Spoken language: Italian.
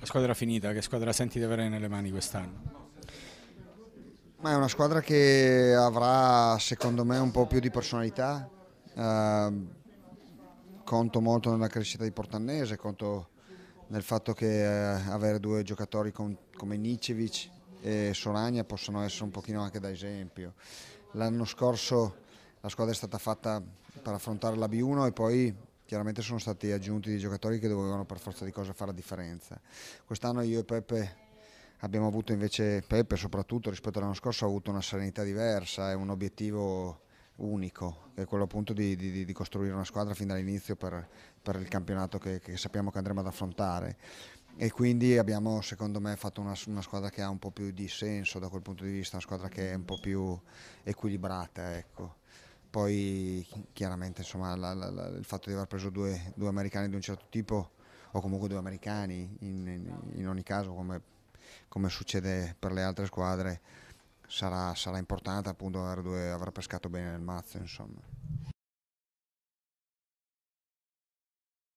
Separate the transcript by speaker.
Speaker 1: La squadra finita, che squadra senti di avere nelle mani quest'anno? Ma è una squadra che avrà secondo me un po' più di personalità, eh, conto molto nella crescita di Portannese, conto nel fatto che eh, avere due giocatori con, come Nicevic e Soragna possono essere un pochino anche da esempio. L'anno scorso la squadra è stata fatta per affrontare la B1 e poi chiaramente sono stati aggiunti dei giocatori che dovevano per forza di cose fare la differenza. Quest'anno io e Peppe abbiamo avuto invece, Peppe soprattutto rispetto all'anno scorso, ha avuto una serenità diversa e un obiettivo unico, che è quello appunto di, di, di costruire una squadra fin dall'inizio per, per il campionato che, che sappiamo che andremo ad affrontare e quindi abbiamo secondo me fatto una, una, squadra che ha un po' più di senso da quel punto di vista, una squadra che è un po' più equilibrata. Ecco. Poi chiaramente insomma, la, la, la, il fatto di aver preso due, due, americani di un certo tipo o comunque due americani in, in, in ogni caso come, come, succede per le altre squadre sarà, sarà importante appunto aver, due, aver pescato bene nel mazzo insomma.